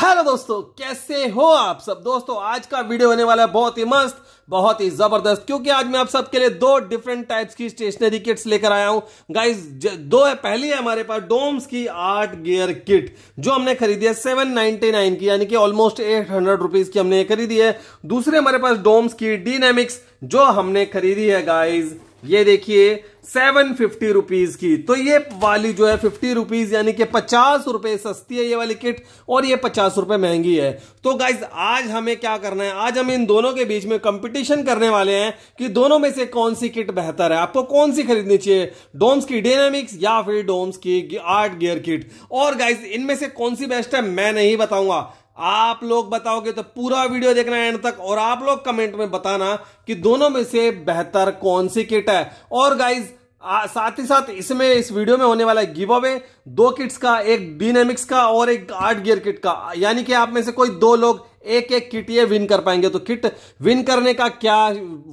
hello दोस्तों कैसे हो आप सब दोस्तों आज का वीडियो होने वाला है बहुत ही मस्त बहुत ही जबरदस्त क्योंकि आज मैं आप सबके लिए दो डिफरेंट टाइप्स की स्टेशनरी किट्स लेकर आया हूं गाइस दो है पहली है हमारे पास डोम्स की आर्ट गियर किट जो हमने खरीदी है सेवन नाइनटी नाइन की यानी कि ऑलमोस्ट एट हंड्रेड रुपीज की हमने खरीदी है दूसरे हमारे पास डोम्स की डीनेमिक्स जो हमने खरीदी है गाइज ये देखिए सेवन फिफ्टी रुपीज की तो ये वाली जो है फिफ्टी रुपीज यानी कि पचास रुपए सस्ती है ये वाली किट और ये पचास रुपए महंगी है तो गाइज आज हमें क्या करना है आज हम इन दोनों के बीच में कंपटीशन करने वाले हैं कि दोनों में से कौन सी किट बेहतर है आपको कौन सी खरीदनी चाहिए डोम्स की डेनामिक्स या फिर डोम्स की आर्ट गियर किट और गाइज इनमें से कौन सी बेस्ट है मैं नहीं बताऊंगा आप लोग बताओगे तो पूरा वीडियो देखना एंड तक और आप लोग कमेंट में बताना कि दोनों में से बेहतर कौन सी किट है और गाइज आ, साथ ही साथ इसमें इस वीडियो में होने वाला है गिव अवे दो किट्स का एक डीनेमिक्स का और एक आर्ट गियर किट का यानी कि आप में से कोई दो लोग एक एक किट ये विन कर पाएंगे तो किट विन करने का क्या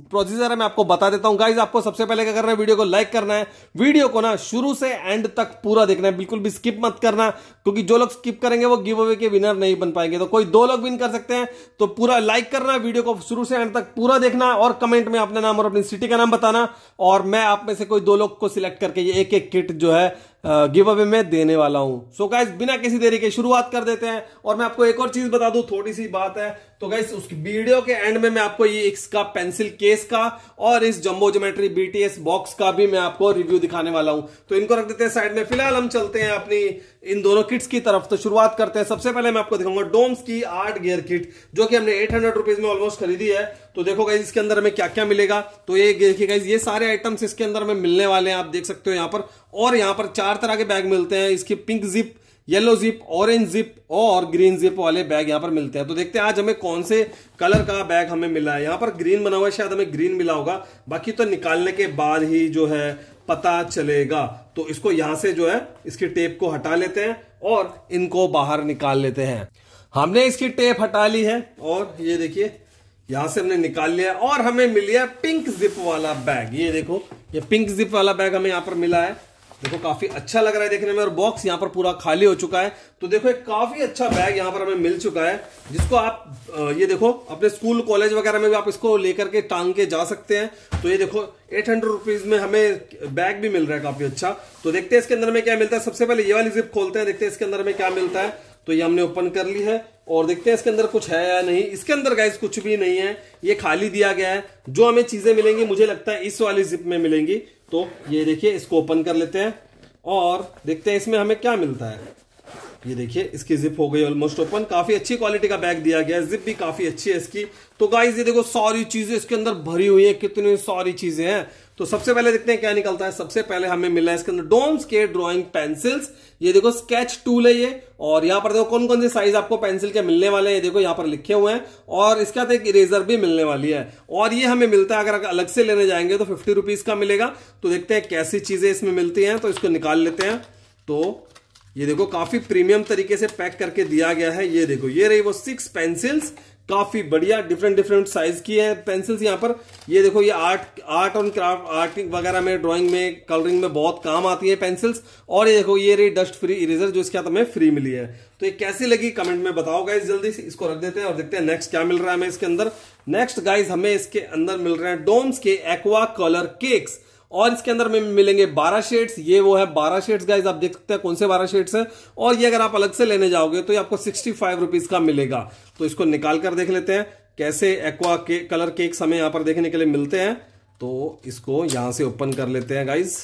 प्रोसीजर है मैं आपको बता देता हूं गाइज आपको सबसे पहले क्या करना है वीडियो को लाइक करना है वीडियो को ना शुरू से एंड तक पूरा देखना है बिल्कुल भी स्किप मत करना क्योंकि जो लोग स्किप करेंगे वो गिव अवे के विनर नहीं बन पाएंगे तो कोई दो लोग विन कर सकते हैं तो पूरा लाइक करना वीडियो को शुरू से एंड तक पूरा देखना और कमेंट में अपना नाम और अपनी सिटी का नाम बताना और मैं आप में से कोई दो लोग को सिलेक्ट करके ये एक एक किट जो है गिव अवे में देने वाला हूं सो so गाइज बिना किसी देरी के शुरुआत कर देते हैं और मैं आपको एक और चीज बता दू थोड़ी सी बात है तो गाइस उस वीडियो के एंड में मैं आपको ये इसका पेंसिल केस का और इस जम्बो जोमेट्री बीटीएस बॉक्स का भी मैं आपको रिव्यू दिखाने वाला हूं तो इनको रख देते हैं साइड में फिलहाल हम चलते हैं अपनी इन दोनों किट्स की तरफ तो शुरुआत करते हैं सबसे पहले मैं आपको दिखाऊंगा डोम्स की आर्ट गियर किट जो कि हमने एट हंड्रेड रुपीज में ऑलमोस्ट खरीदी है तो देखो गाइज इसके अंदर हमें क्या क्या मिलेगा तो ये देखिए गाइज ये सारे आइटम्स इसके अंदर हमें मिलने वाले हैं आप देख सकते हो यहाँ पर और यहाँ पर चार तरह के बैग मिलते हैं इसकी pink zip yellow zip orange zip और ग्रीन जिप वाले बैग यहां पर मिलते हैं तो देखते हैं आज हमें कौन से कलर का बैग हमें मिला है यहां पर ग्रीन बना हुआ है शायद हमें ग्रीन मिला होगा बाकी तो निकालने के बाद ही जो है पता चलेगा तो इसको यहां से जो है इसकी टेप को हटा लेते हैं और इनको बाहर निकाल लेते हैं हमने इसकी टेप हटा ली है और ये देखिए यहां से हमने निकाल लिया और हमें मिल गया पिंक जिप वाला बैग ये देखो ये पिंक जिप वाला बैग हमें यहां पर मिला है देखो काफी अच्छा लग रहा है देखने में और बॉक्स यहाँ पर पूरा खाली हो चुका है तो देखो एक काफी अच्छा बैग यहाँ पर हमें मिल चुका है जिसको आप ये देखो अपने स्कूल कॉलेज वगैरह में भी आप इसको लेकर के टांग के जा सकते हैं तो ये देखो एट हंड्रेड रुपीज में हमें बैग भी मिल रहा है काफी अच्छा तो देखते हैं इसके अंदर में क्या मिलता है सबसे पहले ये वाली जिप खोलते हैं देखते हैं इसके अंदर में क्या मिलता है तो ये हमने ओपन कर ली है और देखते हैं इसके अंदर कुछ है या नहीं इसके अंदर गाइस कुछ भी नहीं है ये खाली दिया गया है जो हमें चीजें मिलेंगी मुझे लगता है इस वाली जिप में मिलेंगी तो ये देखिए इसको ओपन कर लेते हैं और देखते हैं इसमें हमें क्या मिलता है ये देखिए इसकी जिप हो गई ऑलमोस्ट ओपन काफी अच्छी क्वालिटी का बैग दिया गया है जिप भी काफी अच्छी है इसकी तो गाइस ये देखो सारी चीजें इसके अंदर भरी हुई है कितनी सारी चीजें हैं तो सबसे पहले देखते हैं क्या निकलता है सबसे पहले हमें मिला है इसके अंदर डोम्स के ड्रॉइंग पेंसिल्स ये देखो स्केच टूल है ये और यहाँ पर देखो कौन कौन से साइज आपको पेंसिल के मिलने वाले हैं ये देखो यहाँ पर लिखे हुए हैं और इसके साथ एक इरेजर भी मिलने वाली है और ये हमें मिलता है अगर अलग से लेने जाएंगे तो फिफ्टी रुपीज का मिलेगा तो देखते हैं कैसी चीजें इसमें मिलती है तो इसको निकाल लेते हैं तो ये देखो काफी प्रीमियम तरीके से पैक करके दिया गया है ये देखो ये रही वो सिक्स पेंसिल्स काफी बढ़िया डिफरेंट डिफरेंट साइज की है पेंसिल्स यहाँ पर ये देखो ये आर्ट आर्ट और क्राफ्ट आर्ट वगैरह में ड्राइंग में कलरिंग में बहुत काम आती है पेंसिल्स और ये देखो ये रही डस्ट फ्री इरेजर जो इसके हाथ में फ्री मिली है तो ये कैसी लगी कमेंट में बताओ गाइज जल्दी से इसको रख देते हैं और देखते हैं नेक्स्ट क्या मिल रहा है हमें इसके अंदर नेक्स्ट गाइज हमें इसके अंदर मिल रहे हैं डोम्स के एक्वा कलर केक्स और इसके अंदर में मिलेंगे बारह शेड्स ये वो है बारह शेड्स गाइज आप देख सकते हैं कौन से बारह शेड्स है और ये अगर आप अलग से लेने जाओगे तो ये आपको सिक्सटी फाइव रुपीज का मिलेगा तो इसको निकाल कर देख लेते हैं कैसे एक्वा के कलर केक समय यहाँ पर देखने के लिए मिलते हैं तो इसको यहाँ से ओपन कर लेते हैं गाइज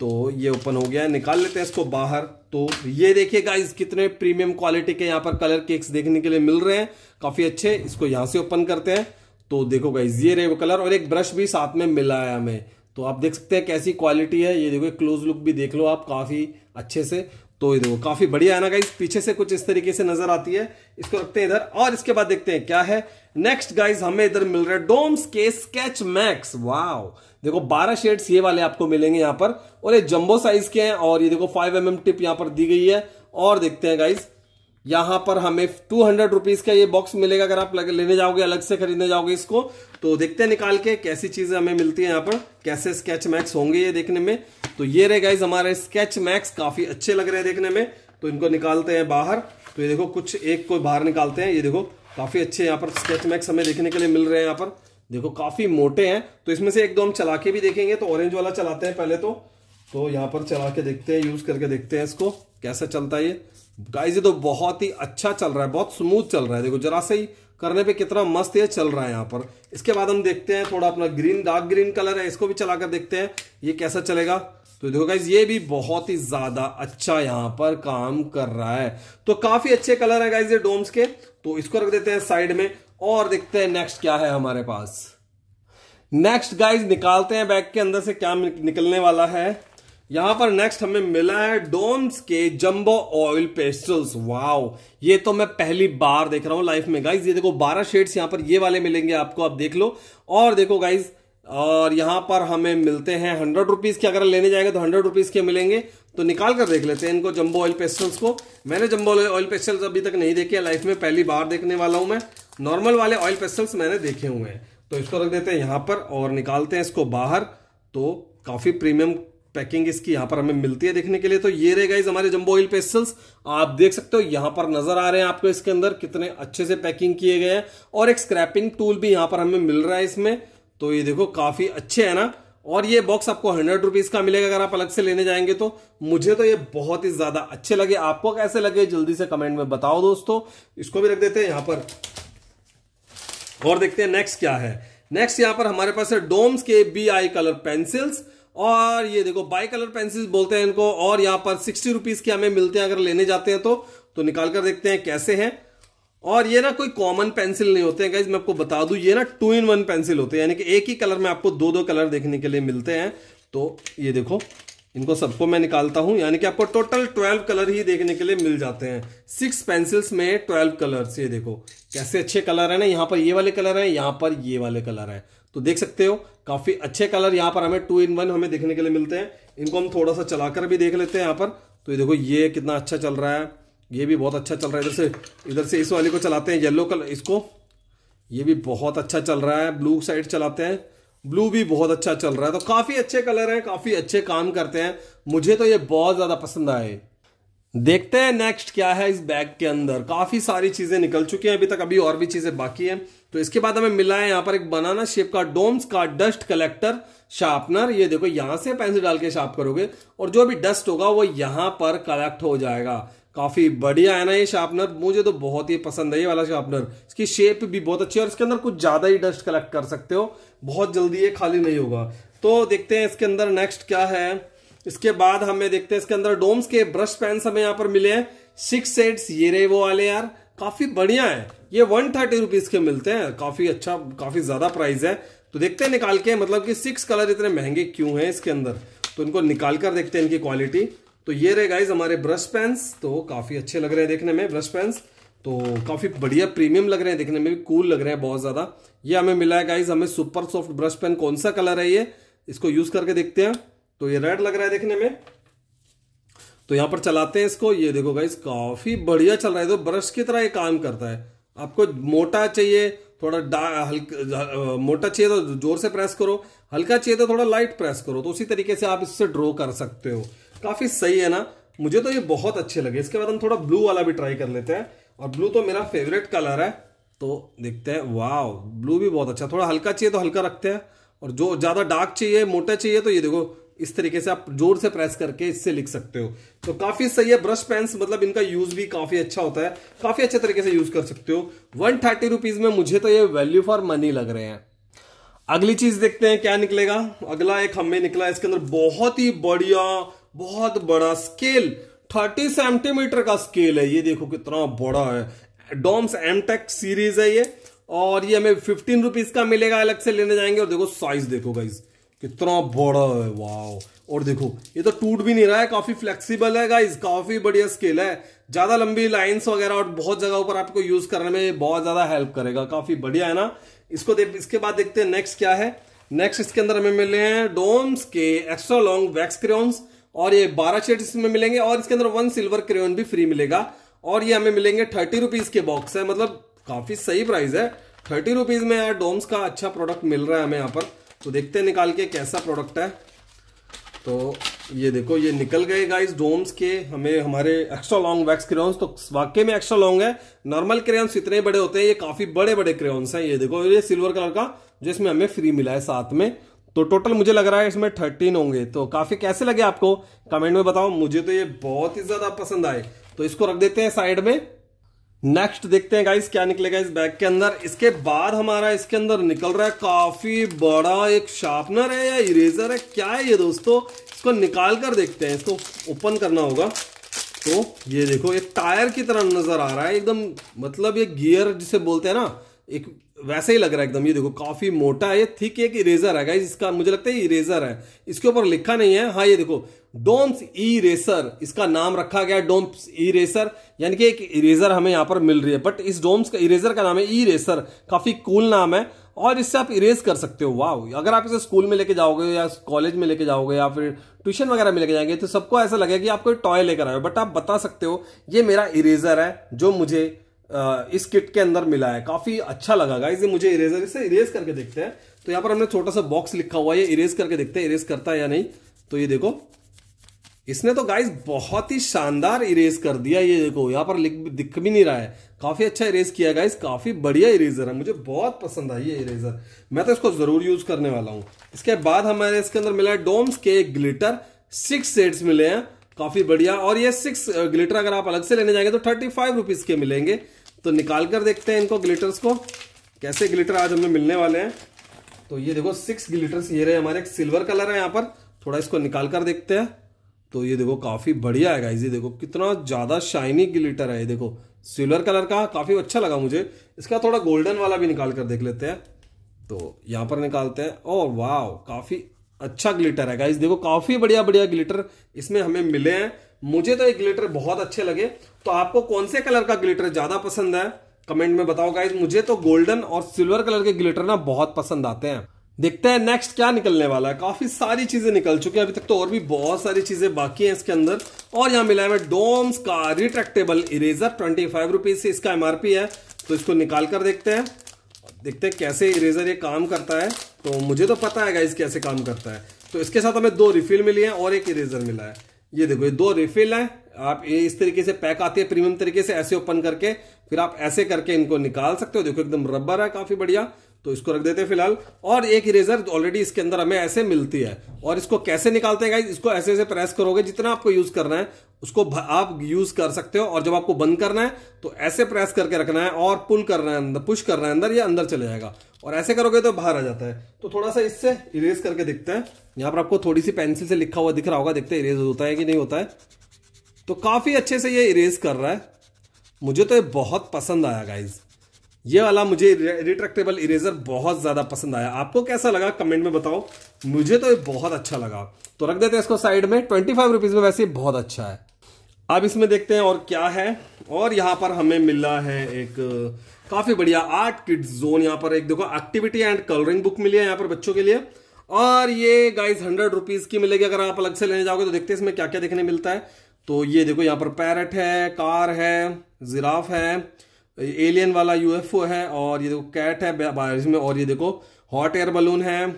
तो ये ओपन हो गया निकाल लेते हैं इसको बाहर तो ये देखिए गाइज कितने प्रीमियम क्वालिटी के यहाँ पर कलर केक्स देखने के लिए मिल रहे हैं काफ़ी अच्छे इसको यहाँ से ओपन करते हैं तो देखो गाइज ये रहे वो कलर और एक ब्रश भी साथ में मिला है हमें तो आप देख सकते हैं कैसी क्वालिटी है ये देखो क्लोज लुक भी देख लो आप काफ़ी अच्छे से तो ये देखो काफ़ी बढ़िया है ना गाइज पीछे से कुछ इस तरीके से नजर आती है इसको रखते हैं इधर और इसके बाद देखते हैं क्या है नेक्स्ट गाइज हमें इधर मिल रहा है डोम्स के स्केच मैक्स वाओ देखो 12 शेड्स ये वाले आपको मिलेंगे यहाँ पर और ये जंबो साइज के हैं और ये देखो 5 एम mm टिप यहाँ पर दी गई है और देखते हैं गाइज यहां पर हमें टू हंड्रेड रुपीज का ये बॉक्स मिलेगा अगर आप लेने जाओगे अलग से खरीदने जाओगे इसको तो देखते हैं निकाल के कैसी चीजें हमें मिलती है यहाँ पर कैसे स्केच मैक्स होंगे ये देखने में तो ये रहे गाइज हमारे स्केच मैक्स काफी अच्छे लग रहे हैं देखने में तो इनको निकालते हैं बाहर तो ये देखो कुछ एक को बाहर निकालते हैं ये देखो काफी अच्छे यहाँ पर स्केच मैक्स हमें देखने के लिए मिल रहे हैं यहाँ पर देखो काफी मोटे हैं तो इसमें से एक दो हम चला के भी देखेंगे तो ऑरेंज वाला चलाते हैं पहले तो तो यहाँ पर चला के देखते हैं यूज करके देखते हैं इसको कैसा चलता है ये गाइस ये तो बहुत ही अच्छा चल रहा है बहुत स्मूथ चल रहा है देखो जरा से ही करने पे कितना मस्त ये चल रहा है यहाँ पर इसके बाद हम देखते हैं थोड़ा अपना ग्रीन डार्क ग्रीन कलर है इसको भी चला कर देखते हैं ये कैसा चलेगा तो देखो गाइज ये भी बहुत ही ज्यादा अच्छा यहाँ पर काम कर रहा है तो काफी अच्छे कलर है गाइज ये डोम्स के तो इसको रख देते हैं साइड में और देखते हैं नेक्स्ट क्या है हमारे पास नेक्स्ट गाइज निकालते हैं बैग के अंदर से क्या निकलने वाला है यहां पर नेक्स्ट हमें मिला है डोम्स के जंबो ऑयल पेस्टल्स वाओ ये तो मैं पहली बार देख रहा हूं लाइफ में गाइज ये देखो 12 शेड्स यहां पर ये वाले मिलेंगे आपको आप देख लो और देखो गाइज और यहां पर हमें मिलते हैं हंड्रेड रुपीज के अगर लेने जाएंगे तो हंड्रेड रुपीज के मिलेंगे तो निकाल कर देख लेते हैं इनको जंबो ऑयल पेस्टल्स को मैंने जंबो ऑयल पेस्टल्स अभी तक नहीं देखे लाइफ में पहली बार देखने वाला हूं मैं नॉर्मल वाले ऑयल पेस्टल्स मैंने देखे हुए हैं तो इसको रख देते हैं यहां पर और निकालते हैं इसको बाहर तो काफी प्रीमियम पैकिंग इसकी यहां पर हमें मिलती है देखने के लिए तो ये रहे गाइज हमारे जंबो ऑयल पेस्टल्स आप देख सकते हो यहां पर नजर आ रहे हैं आपको इसके अंदर कितने अच्छे से पैकिंग किए गए हैं और एक स्क्रैपिंग टूल भी यहां पर हमें मिल रहा है इसमें तो ये देखो काफी अच्छे है ना और ये बॉक्स आपको हंड्रेड रुपीज का मिलेगा अगर आप अलग से लेने जाएंगे तो मुझे तो ये बहुत ही ज्यादा अच्छे लगे आपको कैसे लगे जल्दी से कमेंट में बताओ दोस्तों इसको भी रख देते हैं यहां पर और देखते हैं नेक्स्ट क्या है नेक्स्ट यहां पर हमारे पास है डोम्स के बी आई कलर पेंसिल्स और ये देखो बाई कलर पेंसिल बोलते हैं इनको और यहाँ पर सिक्सटी रुपीज़ के हमें मिलते हैं अगर लेने जाते हैं तो तो निकाल कर देखते हैं कैसे हैं और ये ना कोई कॉमन पेंसिल नहीं होते हैं गाइज मैं आपको बता दू ये ना टू इन वन पेंसिल होते हैं यानी कि एक ही कलर में आपको दो दो कलर देखने के लिए मिलते हैं तो ये देखो इनको सबको मैं निकालता हूं यानी कि आपको टोटल ट्वेल्व कलर ही देखने के लिए मिल जाते हैं सिक्स पेंसिल्स में ट्वेल्व कलर्स ये देखो कैसे अच्छे कलर है ना यहाँ पर ये वाले कलर है यहाँ पर ये वाले कलर है तो देख सकते हो काफी अच्छे कलर यहाँ पर हमें टू इन वन हमें देखने के लिए मिलते हैं इनको हम थोड़ा सा चलाकर भी देख लेते हैं यहाँ पर तो ये देखो ये कितना अच्छा चल रहा है ये भी बहुत अच्छा चल रहा है इधर से इधर से इस वाले को चलाते हैं येलो कलर इसको ये भी बहुत अच्छा चल रहा है ब्लू साइड चलाते हैं ब्लू भी बहुत अच्छा चल रहा है तो काफ़ी अच्छे कलर हैं काफ़ी अच्छे काम करते हैं मुझे तो ये बहुत ज़्यादा पसंद आए देखते हैं नेक्स्ट क्या है इस बैग के अंदर काफी सारी चीजें निकल चुकी हैं अभी तक अभी और भी चीजें बाकी हैं तो इसके बाद हमें मिला है यहां पर एक बनाना शेप का डोम्स का डस्ट कलेक्टर शार्पनर ये देखो यहां से पेंसिल डाल के शार्प करोगे और जो भी डस्ट होगा वो यहां पर कलेक्ट हो जाएगा काफी बढ़िया है ना ये शार्पनर मुझे तो बहुत ही पसंद है ये वाला शार्पनर इसकी शेप भी बहुत अच्छी है और इसके अंदर कुछ ज्यादा ही डस्ट कलेक्ट कर सकते हो बहुत जल्दी ये खाली नहीं होगा तो देखते हैं इसके अंदर नेक्स्ट क्या है इसके बाद हमें देखते हैं इसके अंदर डोम्स के ब्रश पेन हमें यहाँ पर मिले हैं सिक्स सेट्स ये रहे वो वाले यार काफी बढ़िया है ये वन थर्टी रुपीज के मिलते हैं काफी अच्छा काफी ज्यादा प्राइस है तो देखते हैं निकाल के मतलब कि सिक्स कलर इतने महंगे क्यों हैं इसके अंदर तो इनको निकाल कर देखते हैं इनकी क्वालिटी तो ये रहे गाइज हमारे ब्रश पेन्स तो काफी अच्छे लग रहे हैं देखने में ब्रश पेन्स तो काफी बढ़िया प्रीमियम लग रहे हैं देखने में भी कूल लग रहे हैं बहुत ज्यादा ये हमें मिला है गाइज हमें सुपर सॉफ्ट ब्रश पेन कौन सा कलर है ये इसको यूज करके देखते हैं तो ये रेड लग रहा है देखने में तो यहां पर चलाते हैं इसको ये देखो गाइस काफी बढ़िया चल रहा है तो ब्रश की तरह ये काम करता है आपको मोटा चाहिए थोड़ा हल्का मोटा चाहिए तो जोर से प्रेस करो हल्का चाहिए तो थोड़ा लाइट प्रेस करो तो उसी तरीके से आप इससे ड्रॉ कर सकते हो काफी सही है ना मुझे तो ये बहुत अच्छे लगे इसके बाद हम थोड़ा ब्लू वाला भी ट्राई कर लेते हैं और ब्लू तो मेरा फेवरेट कलर है तो देखते हैं वाह ब्लू भी बहुत अच्छा थोड़ा हल्का चाहिए तो हल्का रखते हैं और जो ज़्यादा डार्क चाहिए मोटा चाहिए तो ये देखो इस तरीके से आप जोर से प्रेस करके इससे लिख सकते हो तो काफी सही है ब्रश पेन्स मतलब इनका यूज भी काफी अच्छा होता है काफी अच्छे तरीके से यूज कर सकते हो वन थर्टी रुपीज में मुझे तो ये वैल्यू फॉर मनी लग रहे हैं अगली चीज देखते हैं क्या निकलेगा अगला एक हमें निकला इसके अंदर बहुत ही बढ़िया बहुत बड़ा स्केल थर्टी सेंटीमीटर का स्केल है ये देखो कितना बड़ा है डॉम्स एमटेक सीरीज है ये और ये हमें फिफ्टीन रुपीज का मिलेगा अलग से लेने जाएंगे और देखो साइज देखो गाइज कितना बड़ा है वाओ और देखो ये तो टूट भी नहीं रहा है काफी फ्लेक्सिबल है गाइस काफी बढ़िया स्केल है ज्यादा लंबी लाइंस वगैरह और बहुत जगह पर आपको यूज करने में बहुत ज्यादा हेल्प करेगा काफी बढ़िया है ना इसको देख इसके बाद देखते हैं नेक्स्ट क्या है नेक्स्ट इसके अंदर हमें मिले हैं डोम्स के एक्स्ट्रा लॉन्ग वैक्स क्रेन्स और ये बारह शेड इसमें मिलेंगे और इसके अंदर वन सिल्वर क्रेन भी फ्री मिलेगा और ये हमें मिलेंगे थर्टी रुपीज के बॉक्स है मतलब काफी सही प्राइस है थर्टी रुपीज में यार डोम्स का अच्छा प्रोडक्ट मिल रहा है हमें यहाँ पर तो देखते हैं निकाल के कैसा प्रोडक्ट है तो ये देखो ये निकल गए गाइस डोम्स के हमें हमारे एक्स्ट्रा लॉन्ग वैक्स क्रेन्स तो वाकई में एक्स्ट्रा लॉन्ग है नॉर्मल क्रेन्स इतने बड़े होते हैं ये काफी बड़े बड़े क्रेन्स हैं ये देखो ये सिल्वर कलर का जिसमें हमें फ्री मिला है साथ में तो टोटल मुझे लग रहा है इसमें थर्टीन होंगे तो काफी कैसे लगे आपको कमेंट में बताओ मुझे तो ये बहुत ही ज्यादा पसंद आए तो इसको रख देते हैं साइड में नेक्स्ट देखते हैं गाइस क्या निकलेगा इस बैग के अंदर इसके बाद हमारा इसके अंदर निकल रहा है काफी बड़ा एक शार्पनर है या इरेजर है क्या है ये दोस्तों इसको निकाल कर देखते हैं इसको ओपन करना होगा तो ये देखो एक टायर की तरह नजर आ रहा है एकदम मतलब ये गियर जिसे बोलते हैं ना एक वैसे ही लग रहा है एकदम ये देखो काफी मोटा है थिक एक इरेजर है इसका मुझे लगता है इरेजर है इसके ऊपर लिखा नहीं है हाँ ये देखो डोम्स ई रेसर इसका नाम रखा गया डोम्स ई रेसर यानी कि एक इरेजर हमें यहाँ पर मिल रही है बट इस डोम्स का इरेजर का नाम है ई रेसर काफी कूल नाम है और इससे आप इरेज कर सकते हो वाह अगर आप इसे स्कूल में लेके जाओगे या कॉलेज में लेके जाओगे या फिर ट्यूशन वगैरह में लेके जाएंगे तो सबको ऐसा लगेगा कि आप कोई टॉय लेकर आए बट आप बता सकते हो ये मेरा इरेजर है जो मुझे इस किट के अंदर मिला है काफी अच्छा लगा गाइज ये मुझे इरेजर इसे इरेज करके देखते हैं तो यहाँ पर हमने छोटा सा बॉक्स लिखा हुआ है ये इरेज करके देखते हैं इरेज करता है या नहीं तो ये देखो इसने तो गाइज बहुत ही शानदार इरेज कर दिया ये देखो यहाँ पर दिख भी नहीं रहा है काफी अच्छा इरेज किया गाइज काफी बढ़िया इरेजर है मुझे बहुत पसंद आई ये इरेजर मैं तो इसको जरूर यूज करने वाला हूँ इसके बाद हमारे इसके अंदर मिला है डोम्स के ग्लिटर सिक्स सेट्स मिले हैं काफी बढ़िया और ये सिक्स ग्लिटर अगर आप अलग से लेने जाएंगे तो थर्टी फाइव रुपीज के मिलेंगे तो निकाल कर देखते हैं इनको ग्लिटर्स को कैसे ग्लिटर आज हमें मिलने वाले हैं तो ये देखो सिक्स ग्लिटर्स ये रहे हमारे एक सिल्वर कलर है यहाँ पर थोड़ा इसको निकाल कर देखते हैं तो ये देखो काफ़ी बढ़िया है गाइजी देखो कितना ज़्यादा शाइनी ग्लिटर है ये देखो सिल्वर कलर का काफ़ी अच्छा लगा मुझे इसका थोड़ा गोल्डन वाला भी निकाल कर देख लेते हैं तो यहाँ पर निकालते हैं और वाह काफ़ी अच्छा ग्लिटर है गाइज देखो काफ़ी बढ़िया बढ़िया ग्लिटर इसमें हमें मिले हैं मुझे तो ये ग्लिटर बहुत अच्छे लगे तो आपको कौन से कलर का ग्लिटर ज्यादा पसंद है कमेंट में बताओ गाइज मुझे तो गोल्डन और सिल्वर कलर के ग्लिटर ना बहुत पसंद आते हैं देखते हैं नेक्स्ट क्या निकलने वाला है काफी सारी चीजें निकल चुकी हैं अभी तक तो और भी बहुत सारी चीजें बाकी हैं इसके अंदर और यहाँ मिला है डोम्स का retractable eraser twenty five rupees से इसका एमआरपी है तो इसको निकाल कर देखते हैं देखते हैं कैसे इरेजर ये काम करता है तो मुझे तो पता है गाइज कैसे काम करता है तो इसके साथ हमें दो रिफिल मिली है और एक इरेजर मिला है ये देखो ये दो रिफिल हैं आप ये इस तरीके से पैक आती है प्रीमियम तरीके से ऐसे ओपन करके फिर आप ऐसे करके इनको निकाल सकते हो देखो एकदम रबर है काफी बढ़िया तो इसको रख देते हैं फिलहाल और एक इरेजर ऑलरेडी इसके अंदर हमें ऐसे मिलती है और इसको कैसे निकालते हैं गाइज इसको ऐसे ऐसे प्रेस करोगे जितना आपको यूज करना है उसको आप यूज कर सकते हो और जब आपको बंद करना है तो ऐसे प्रेस करके रखना है और पुल करना है अंदर पुश करना है अंदर ये अंदर चले जाएगा और ऐसे करोगे तो बाहर आ जाता है तो थोड़ा सा इससे इरेज करके दिखते हैं यहाँ पर आपको थोड़ी सी पेंसिल से लिखा हुआ दिख रहा होगा देखते हैं इरेज होता है कि नहीं होता है तो काफी अच्छे से ये इरेज कर रहा है मुझे तो ये बहुत पसंद आया गाइज ये वाला मुझे रिट्रेक्टेबल इरेजर बहुत ज़्यादा पसंद आया आपको कैसा लगा कमेंट में बताओ मुझे तो ये बहुत अच्छा लगा तो रख देते हैं इसको साइड में ट्वेंटी फाइव रुपीज़ में वैसे बहुत अच्छा है अब इसमें देखते हैं और क्या है और यहाँ पर हमें मिला है एक काफ़ी बढ़िया आर्ट किड जोन यहाँ पर एक देखो एक्टिविटी एंड कलरिंग बुक मिली है यहाँ पर बच्चों के लिए और ये गाइस हंड्रेड रुपीज़ की मिलेगी अगर आप अलग से लेने जाओगे तो देखते हैं इसमें क्या क्या देखने मिलता है तो ये देखो यहाँ पर पैरट है कार है जिराफ है एलियन वाला यूएफओ है और ये देखो कैट है बारिश में और ये देखो हॉट एयर बलून है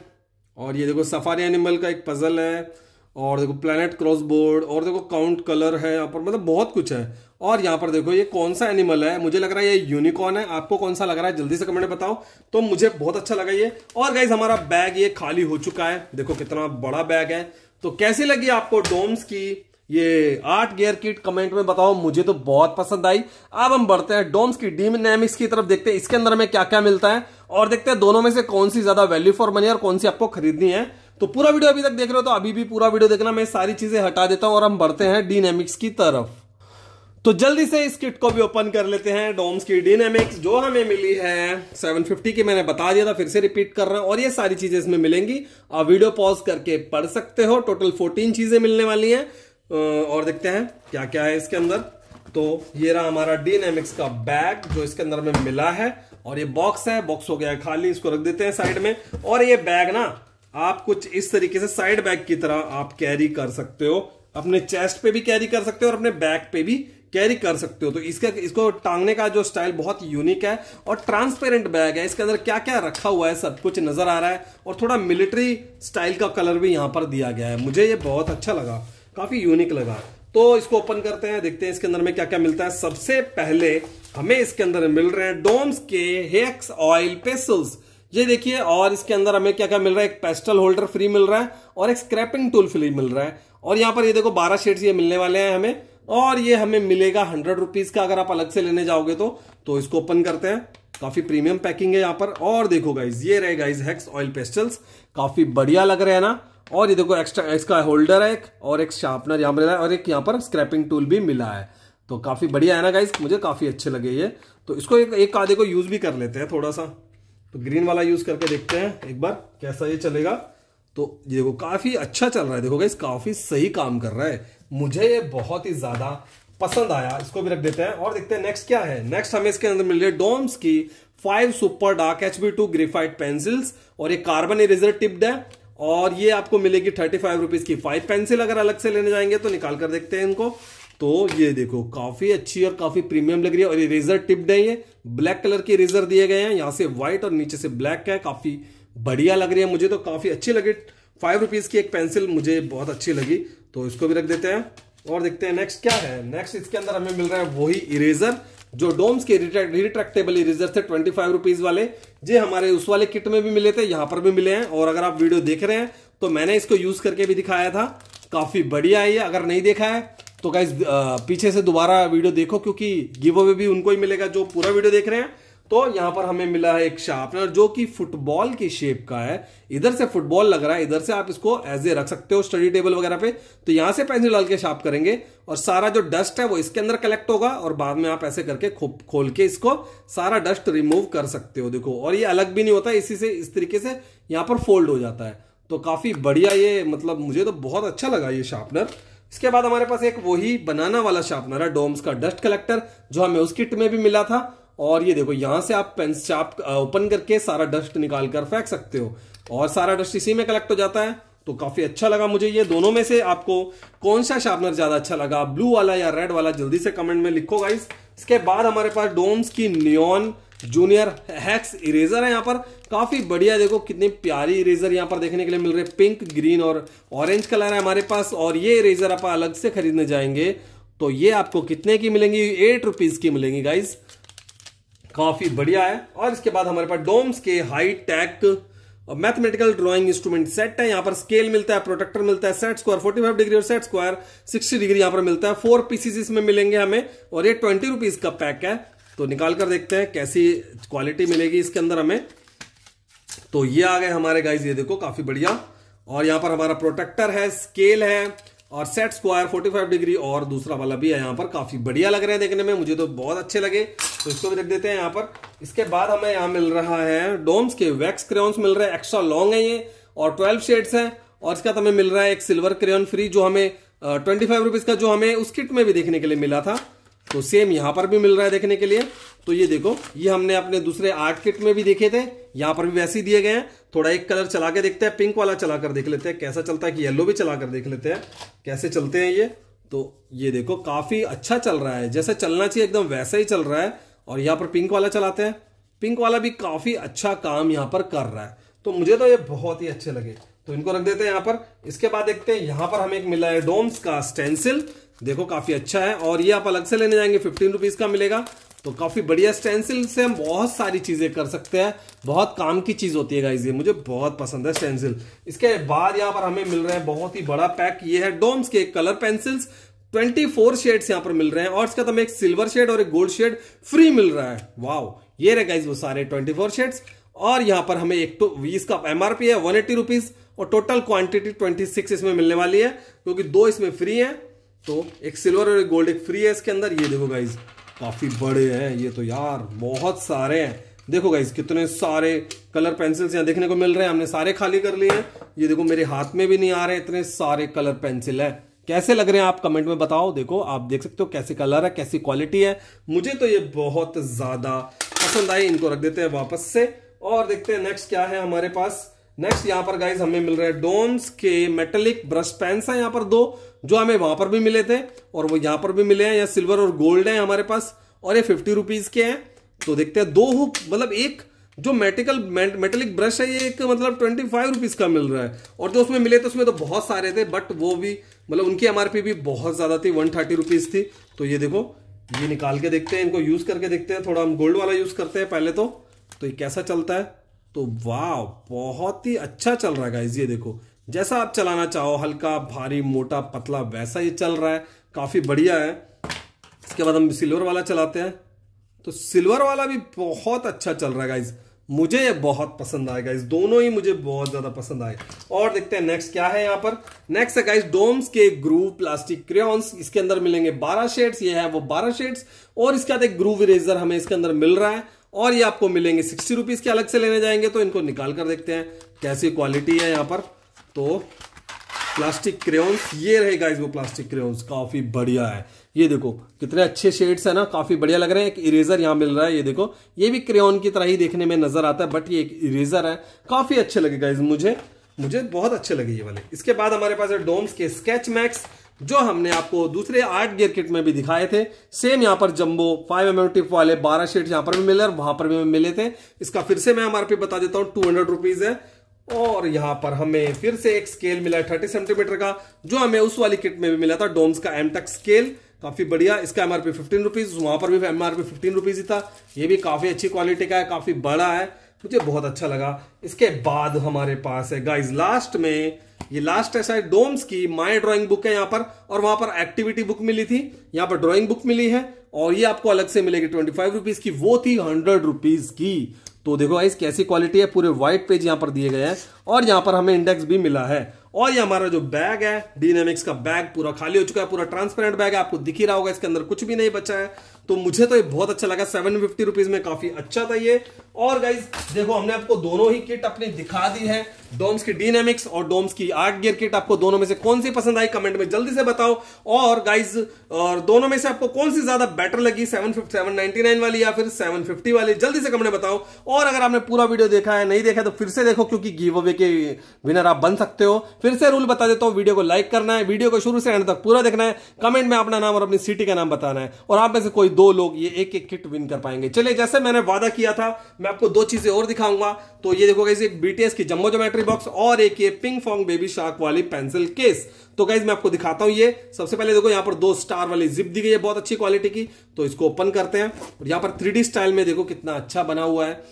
और ये देखो सफारी एनिमल का एक पजल है और देखो प्लानट क्रॉस बोर्ड और देखो काउंट कलर है यहाँ पर मतलब बहुत कुछ है और यहाँ पर देखो ये कौन सा एनिमल है मुझे लग रहा है ये यूनिकॉर्न है आपको कौन सा लग रहा है जल्दी से कमेंट बताओ तो मुझे बहुत अच्छा लगा ये और गाइज हमारा बैग ये खाली हो चुका है देखो कितना बड़ा बैग है तो कैसी लगी आपको डोम्स की ये आठ गेयर किट कमेंट में बताओ मुझे तो बहुत पसंद आई अब हम बढ़ते हैं डोम्स की डीमिनेमिक्स की तरफ देखते हैं इसके अंदर हमें क्या क्या मिलता है और देखते हैं दोनों में से कौन सी ज्यादा वैल्यू फॉर मनी और कौन सी आपको खरीदनी है तो पूरा वीडियो अभी तक देख रहे हो तो अभी भी पूरा वीडियो देखना मैं सारी चीजें हटा देता हूं और हम बढ़ते हैं डीनेमिक्स की तरफ तो जल्दी से इस किट को भी ओपन कर लेते हैं डोम्स की डीनेमिक्स जो हमें मिली है 750 की मैंने बता दिया था फिर से रिपीट कर रहा हूं और ये सारी चीजें इसमें मिलेंगी आप वीडियो पॉज करके पढ़ सकते हो टोटल 14 चीजें मिलने वाली हैं और देखते हैं क्या क्या है इसके अंदर तो ये रहा हमारा डीएनएमिक्स का बैग जो इसके अंदर में मिला है और ये बॉक्स है बॉक्स हो गया है खाली इसको रख देते हैं साइड में और ये बैग ना आप कुछ इस तरीके से साइड बैग की तरह आप कैरी कर सकते हो अपने चेस्ट पे भी कैरी कर सकते हो और अपने बैग पे भी कैरी कर सकते हो तो इसका इसको टांगने का जो स्टाइल बहुत यूनिक है और ट्रांसपेरेंट बैग है इसके अंदर क्या क्या रखा हुआ है सब कुछ नजर आ रहा है और थोड़ा मिलिट्री स्टाइल का कलर भी यहाँ पर दिया गया है मुझे ये बहुत अच्छा लगा काफी यूनिक लगा तो इसको ओपन करते हैं देखते हैं इसके अंदर में क्या क्या मिलता है सबसे पहले हमें इसके अंदर मिल रहे हैं डोम्स के हेक्स ऑयल पेसल्स ये देखिए और इसके अंदर हमें क्या क्या मिल रहा है एक पेस्टल होल्डर फ्री मिल रहा है और एक स्क्रैपिंग टूल फ्री मिल रहा है और यहाँ पर ये देखो बारह शेड्स ये मिलने वाले हैं हमें और ये हमें मिलेगा हंड्रेड रुपीज का अगर आप अलग से लेने जाओगे तो तो इसको ओपन करते हैं काफी प्रीमियम पैकिंग है यहाँ पर और देखो गाइज ये रहे गाइज हेक्स ऑयल पेस्टल्स काफी बढ़िया लग रहे हैं ना और ये देखो एक्स्ट्रा इसका होल्डर है एक और एक शार्पनर यहाँ मिला है और एक यहाँ पर स्क्रैपिंग टूल भी मिला है तो काफ़ी बढ़िया है ना गाइस मुझे काफ़ी अच्छे लगे ये तो इसको एक एक आधे को यूज़ भी कर लेते हैं थोड़ा सा तो ग्रीन वाला यूज़ करके देखते हैं एक बार कैसा ये चलेगा तो ये देखो काफ़ी अच्छा चल रहा है देखो गाइस काफ़ी सही काम कर रहा है मुझे ये बहुत ही ज़्यादा पसंद आया इसको भी रख देते हैं और देखते हैं नेक्स्ट क्या है नेक्स्ट हमें इसके अंदर मिल रही है डोम्स की five super dark H B two graphite pencils और ये कार्बन इरेजर टिप्ड है और ये आपको मिलेगी थर्टी फाइव रुपीज की फाइव पेंसिल अगर अलग से लेने जाएंगे तो निकाल कर देखते हैं इनको तो ये देखो काफी अच्छी और काफी प्रीमियम लग रही है और ये रेजर टिप्ड है ये ब्लैक कलर के रेजर दिए गए हैं यहाँ से व्हाइट और नीचे से ब्लैक है काफी बढ़िया लग रही है मुझे तो काफी अच्छी लगी फाइव रुपीज की एक पेंसिल मुझे बहुत अच्छी लगी तो इसको भी रख देते हैं और देखते हैं नेक्स्ट क्या है नेक्स्ट इसके अंदर हमें मिल रहा है वही इरेजर जो डोम्स के रिट्रैक्टेबल इरेजर थे ट्वेंटी फाइव रुपीज वाले जे हमारे उस वाले किट में भी मिले थे यहां पर भी मिले हैं और अगर आप वीडियो देख रहे हैं तो मैंने इसको यूज करके भी दिखाया था काफी बढ़िया है अगर नहीं देखा है तो क्या पीछे से दोबारा वीडियो देखो क्योंकि गिव अवे भी उनको ही मिलेगा जो पूरा वीडियो देख रहे हैं तो यहाँ पर हमें मिला है एक शार्पनर जो कि फुटबॉल की शेप का है इधर से फुटबॉल लग रहा है इधर से आप इसको एज ए रख सकते हो स्टडी टेबल वगैरह पे तो यहां से पेंसिल डाल के शार्प करेंगे और सारा जो डस्ट है वो इसके अंदर कलेक्ट होगा और बाद में आप ऐसे करके खोल के इसको सारा डस्ट रिमूव कर सकते हो देखो और ये अलग भी नहीं होता इसी से इस तरीके से यहाँ पर फोल्ड हो जाता है तो काफ़ी बढ़िया ये मतलब मुझे तो बहुत अच्छा लगा ये शार्पनर इसके बाद हमारे पास एक वही बनाना वाला शार्पनर है डोम्स का डस्ट कलेक्टर जो हमें उस किट में भी मिला था और ये देखो यहां से आप पेन चाप ओपन करके सारा डस्ट निकाल कर फेंक सकते हो और सारा डस्ट इसी में कलेक्ट हो जाता है तो काफ़ी अच्छा लगा मुझे ये दोनों में से आपको कौन सा शार्पनर ज़्यादा अच्छा लगा ब्लू वाला या रेड वाला जल्दी से कमेंट में लिखो गाइस इसके बाद हमारे पास डोम्स की न्योन जूनियर हैक्स इरेजर है यहाँ पर काफ़ी बढ़िया देखो कितनी प्यारी इरेजर यहाँ पर देखने के लिए मिल रहे पिंक ग्रीन और ऑरेंज कलर है हमारे पास और ये इरेजर आप अलग से खरीदने जाएंगे तो ये आपको कितने की मिलेंगी एट रुपीज़ की मिलेंगी गाइज़ काफ़ी बढ़िया है और इसके बाद हमारे पास डोम्स के high tech mathematical drawing instrument set है यहाँ पर स्केल मिलता है प्रोटेक्टर मिलता है सेट स्क्वायर 45 डिग्री और सेट स्क्वायर 60 डिग्री यहाँ पर मिलता है फोर पीसीज इसमें मिलेंगे हमें और ये ट्वेंटी रुपीज का पैक है तो निकाल कर देखते हैं कैसी क्वालिटी मिलेगी इसके अंदर हमें तो ये आ गए हमारे गाइज ये देखो काफी बढ़िया और यहाँ पर हमारा प्रोटेक्टर है स्केल है और सेट स्क्वायर 45 डिग्री और दूसरा वाला भी है यहाँ पर काफी बढ़िया लग रहा है देखने में मुझे तो बहुत अच्छे लगे तो इसको भी रख देते हैं यहाँ पर इसके बाद हमें यहाँ मिल रहा है डोम्स के वैक्स क्रेन्स मिल रहे हैं एक्स्ट्रा लॉन्ग है ये और ट्वेल्व शेड्स हैं और इसका हमें मिल रहा है एक सिल्वर क्रेन फ्री जो हमें ट्वेंटी फाइव रुपीज़ का जो हमें उस किट में भी देखने के लिए मिला था तो सेम यहाँ पर भी मिल रहा है देखने के लिए तो ये देखो ये हमने अपने दूसरे आर्ट किट में भी देखे थे यहाँ पर भी वैसे ही दिए गए हैं थोड़ा एक कलर चला के देखते हैं पिंक वाला चला कर देख लेते हैं कैसा चलता है कि येलो भी चला कर देख लेते हैं कैसे चलते हैं ये तो ये देखो काफ़ी अच्छा चल रहा है जैसे चलना चाहिए एकदम वैसा ही चल रहा है और यहाँ पर पिंक वाला चलाते हैं पिंक वाला भी काफ़ी अच्छा काम यहाँ पर कर रहा है तो मुझे तो ये बहुत ही अच्छे लगे तो इनको रख देते हैं यहाँ पर इसके बाद देखते हैं यहाँ पर हमें एक मिला है डोम्स का स्टेंसिल देखो काफ़ी अच्छा है और ये आप अलग से लेने जाएंगे फिफ्टीन रुपीज़ का मिलेगा तो काफ़ी बढ़िया स्टेंसिल से हम बहुत सारी चीज़ें कर सकते हैं बहुत काम की चीज़ होती है गाइज ये मुझे बहुत पसंद है स्टेंसिल इसके बाद यहाँ पर हमें मिल रहा है बहुत ही बड़ा पैक ये है डोम्स के colour pencils twenty four shade यहां पर मिल रहे हैं और इसका तो एक सिल्वर शेड और एक गोल्ड शेड फ्री मिल रहा है वाओ ये रहे गाइज वो सारे ट्वेंटी फोर शेड और यहां पर हमें एक तो इसका एमआरपी है वन एट्टी रुपीज और टोटल क्वांटिटी ट्वेंटी सिक्स इसमें मिलने वाली है क्योंकि दो इसमें फ्री है तो एक सिल्वर और एक गोल्ड एक फ्री है इसके अंदर ये देखो गाइज काफी बड़े हैं ये तो यार बहुत सारे हैं देखो गाइज कितने सारे कलर पेंसिल्स यहाँ देखने को मिल रहे हैं हमने सारे खाली कर लिए हैं ये देखो मेरे हाथ में भी नहीं आ रहे इतने सारे कलर पेंसिल है कैसे लग रहे हैं आप कमेंट में बताओ देखो आप देख सकते हो कैसे कलर है कैसी क्वालिटी है मुझे तो ये बहुत ज़्यादा पसंद आई इनको रख देते हैं वापस से और देखते हैं नेक्स्ट क्या है हमारे पास नेक्स्ट यहाँ पर गाइज हमें मिल रहा है डोम्स के मेटेलिक ब्रश पेन्स है यहाँ पर दो जो हमें वहां पर भी मिले थे और वो यहाँ पर भी मिले हैं या सिल्वर और गोल्ड है हमारे पास और ये फिफ्टी रुपीज के हैं तो देखते हैं दो हुक मतलब एक जो मेटिकल मेटेलिक ब्रश है ये एक मतलब ट्वेंटी फाइव रुपीज़ का मिल रहा है और जो उसमें मिले थे उसमें तो बहुत सारे थे बट वो भी मतलब उनकी एम भी बहुत ज़्यादा थी वन थर्टी रुपीज़ थी तो ये देखो ये निकाल के देखते हैं इनको यूज़ करके देखते हैं थोड़ा हम गोल्ड वाला यूज़ करते हैं पहले तो तो ये कैसा चलता है तो वाह बहुत ही अच्छा चल रहा है गाइज ये देखो जैसा आप चलाना चाहो हल्का भारी मोटा पतला वैसा ये चल रहा है काफ़ी बढ़िया है इसके बाद हम सिल्वर वाला चलाते हैं तो सिल्वर वाला भी बहुत अच्छा चल रहा है गाइज़ मुझे ये बहुत पसंद आएगा इस दोनों ही मुझे बहुत ज्यादा पसंद आए और देखते हैं नेक्स्ट क्या है यहाँ पर नेक्स्ट है गाइज डोम्स के ग्रूव प्लास्टिक क्रेन्स इसके अंदर मिलेंगे 12 शेड्स ये है वो 12 शेड्स और इसके बाद एक ग्रूव इरेजर हमें इसके अंदर मिल रहा है और ये आपको मिलेंगे सिक्सटी रुपीज के अलग से लेने जाएंगे तो इनको निकाल कर देखते हैं कैसी क्वालिटी है यहाँ पर तो प्लास्टिक क्रेन्स ये रहेगा इस वो प्लास्टिक क्रेन्स काफी बढ़िया है ये देखो कितने अच्छे शेड्स है ना काफी बढ़िया लग रहे हैं एक इरेजर यहाँ मिल रहा है ये देखो ये भी क्रेन की तरह ही देखने में नजर आता है बट ये एक इरेजर है काफी अच्छे लगे गाइज मुझे मुझे बहुत अच्छे लगे ये वाले इसके बाद हमारे पास है डोम्स के स्केच मैक्स जो हमने आपको दूसरे आर्ट गियर किट में भी दिखाए थे सेम यहाँ पर जंबो फाइव एम टिप वाले बारह शेड यहाँ पर भी मिले और वहां पर भी मिले थे इसका फिर से मैं हमारे पे बता देता हूँ टू हंड्रेड रुपीज है और यहाँ पर हमें फिर से एक स्केल मिला है थर्टी सेंटीमीटर का जो हमें उस वाली किट में भी मिला था डोम्स का एमटेक स्केल काफ़ी बढ़िया इसका M R P fifteen rupees वहां पर भी M R P fifteen rupees ही था ये भी काफ़ी अच्छी क्वालिटी का है काफ़ी बड़ा है मुझे बहुत अच्छा लगा इसके बाद हमारे पास है गाइज लास्ट में ये लास्ट है शायद डोम्स की माई ड्राइंग बुक है यहाँ पर और वहां पर एक्टिविटी बुक मिली थी यहाँ पर ड्राइंग बुक मिली है और ये आपको अलग से मिलेगी ट्वेंटी फाइव रुपीज़ की वो थी हंड्रेड रुपीज़ की तो देखो गाइज कैसी क्वालिटी है पूरे व्हाइट पेज यहाँ पर दिए गए हैं और यहाँ पर हमें इंडेक्स भी मिला है और ये हमारा जो बैग है डीनेमिक्स का बैग पूरा खाली हो चुका है पूरा ट्रांसपेरेंट बैग है आपको दिख ही रहा होगा इसके अंदर कुछ भी नहीं बचा है तो मुझे तो ये बहुत अच्छा लगा सेवन फिफ्टी रुपीज में काफी अच्छा था ये और गाइज देखो हमने आपको दोनों ही किट अपनी दिखा दी है डोम्स की डीनेमिक्स और डोम्स की आर्ट गियर किट आपको दोनों में से कौन सी पसंद आई कमेंट में जल्दी से बताओ और गाइज और दोनों में से आपको कौन सी ज्यादा बेटर लगी सेवन फिफ्टी वाली या फिर सेवन वाली जल्दी से कमेंट बताओ और अगर आपने पूरा वीडियो देखा है नहीं देखा तो फिर से देखो क्योंकि गिव अवे के विनर आप बन सकते हो फिर फिर से रूल बता देता हूं वीडियो को लाइक करना है वीडियो को शुरू से एंड तक पूरा देखना है कमेंट में अपना नाम और अपनी सिटी का नाम बताना है और आप में से कोई दो लोग ये एक एक किट विन कर पाएंगे चलिए जैसे मैंने वादा किया था मैं आपको दो चीजें और दिखाऊंगा तो ये देखो कैसे बीटीएस की जम्बो जोमेट्री बॉक्स और एक ये पिंग फॉन्ग बेबी शार्क वाली पेंसिल केस तो गाइज मैं आपको दिखाता हूं ये सबसे पहले देखो यहां पर दो स्टार वाली जिप दी गई है बहुत अच्छी क्वालिटी की तो इसको ओपन करते हैं और यहां पर थ्री स्टाइल में देखो कितना अच्छा बना हुआ है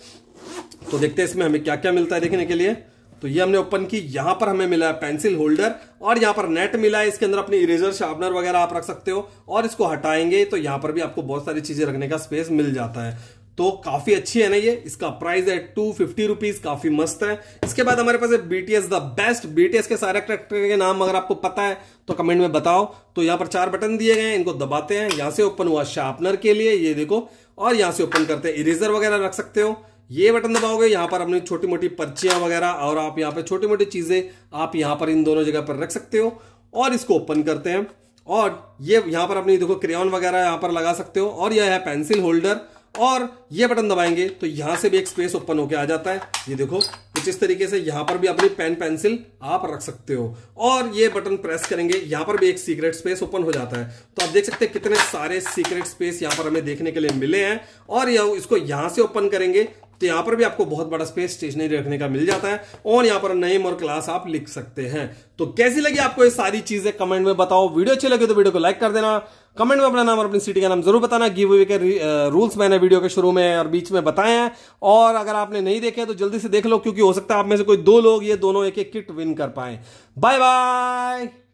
तो देखते हैं इसमें हमें क्या क्या मिलता है देखने के लिए तो ये हमने ओपन की यहाँ पर हमें मिला है पेंसिल होल्डर और यहां पर नेट मिला है इसके अंदर अपने इरेजर शार्पनर वगैरह आप रख सकते हो और इसको हटाएंगे तो यहाँ पर भी आपको बहुत सारी चीज़ें रखने का स्पेस मिल जाता है तो काफ़ी अच्छी है ना ये इसका प्राइस है टू फिफ्टी रुपीज़ काफ़ी मस्त है इसके बाद हमारे पास है बीटीएस द बेस्ट बीटीएस के सारे ट्रैक्टर के नाम अगर आपको पता है तो कमेंट में बताओ तो यहाँ पर चार बटन दिए गए हैं इनको दबाते हैं यहाँ से ओपन हुआ शार्पनर के लिए ये देखो और यहाँ से ओपन करते हैं इरेजर वगैरह रख सकते हो ये बटन दबाओगे यहाँ पर अपनी छोटी मोटी पर्चियाँ वगैरह और आप यहाँ पर छोटी मोटी चीज़ें आप यहाँ पर इन दोनों जगह पर रख सकते हो और इसको ओपन करते हैं और ये यहाँ पर अपनी देखो क्रेन वगैरह यहाँ पर लगा सकते हो और यह है पेंसिल होल्डर और ये बटन दबाएंगे तो यहां से भी एक स्पेस ओपन होकर आ जाता है ये देखो कुछ इस तरीके से यहां पर भी अपनी पेन पेंसिल आप रख सकते हो और ये बटन प्रेस करेंगे यहां पर भी एक सीक्रेट स्पेस ओपन हो जाता है तो आप देख सकते हैं कितने सारे सीक्रेट स्पेस यहां पर हमें देखने के लिए मिले हैं और यह इसको यहां से ओपन करेंगे तो यहां पर भी आपको बहुत बड़ा स्पेस स्टेशनरी रखने का मिल जाता है और यहां पर नेम और क्लास आप लिख सकते हैं तो कैसी लगी आपको ये सारी चीजें कमेंट में बताओ वीडियो अच्छी लगे तो वीडियो को लाइक कर देना कमेंट में अपना नाम और अपनी सिटी का नाम जरूर बताना गिव अवे के रूल्स मैंने वीडियो के शुरू में और बीच में बताए हैं और अगर आपने नहीं देखे तो जल्दी से देख लो क्योंकि हो सकता है आप में से कोई दो लोग ये दोनों एक एक किट विन कर पाए बाय बाय